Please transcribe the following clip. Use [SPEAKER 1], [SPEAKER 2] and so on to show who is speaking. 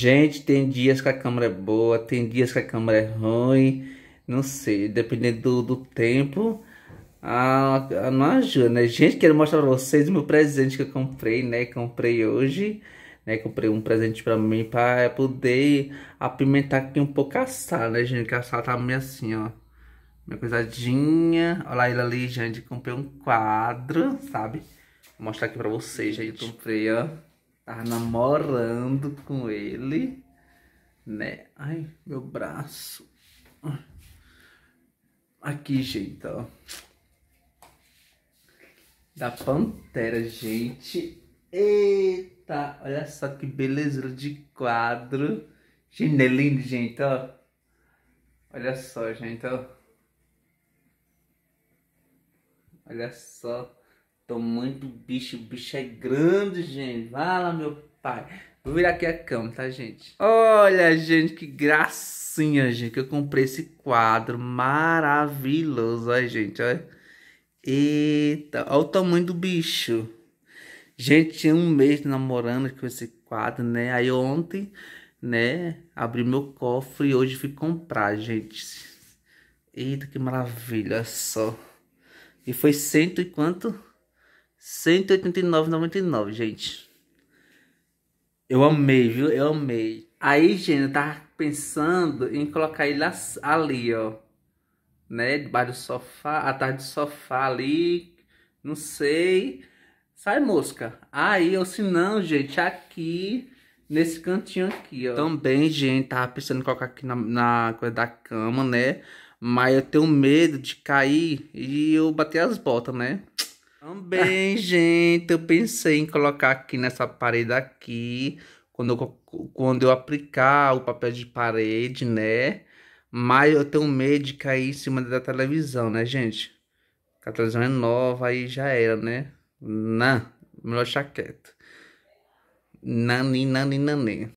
[SPEAKER 1] Gente, tem dias que a câmera é boa, tem dias que a câmera é ruim, não sei, dependendo do, do tempo, Ah, não ajuda, né? Gente, quero mostrar pra vocês o meu presente que eu comprei, né? Comprei hoje, né? Comprei um presente pra mim pra poder apimentar aqui um pouco a sala, né, gente? Que a sala tá meio assim, ó, minha coisadinha. Olha ele ali, gente, comprei um quadro, sabe? Vou mostrar aqui pra vocês, gente. Comprei, ó tá namorando com ele, né? Ai, meu braço. Aqui, gente, ó. Da Pantera, gente. Eita, olha só que belezura de quadro. Chinelinho, gente, ó. Olha só, gente, ó. Olha só. Tamanho do bicho, o bicho é grande, gente. Vai lá, meu pai. Vou virar aqui a cama, tá, gente? Olha, gente, que gracinha, gente, que eu comprei esse quadro maravilhoso, olha, gente, olha. Eita, olha o tamanho do bicho. Gente, tinha um mês namorando com esse quadro, né? Aí ontem, né, abri meu cofre e hoje fui comprar, gente. Eita, que maravilha, olha só. E foi cento e quanto? 189,99, gente. Eu amei, viu? Eu amei. Aí, gente, eu tava pensando em colocar ele ali, ó. Né? Debaixo do sofá, atrás do sofá ali. Não sei. Sai mosca. Aí, ou se não, gente, aqui nesse cantinho aqui, ó. Também, gente, tava pensando em colocar aqui na, na, coisa da cama, né? Mas eu tenho medo de cair e eu bater as botas, né? Também, gente, eu pensei em colocar aqui nessa parede aqui, quando eu, quando eu aplicar o papel de parede, né? Mas eu tenho medo de cair em cima da televisão, né, gente? A televisão é nova, aí já era, né? Não, melhor chaqueta. Nani, nani, nani.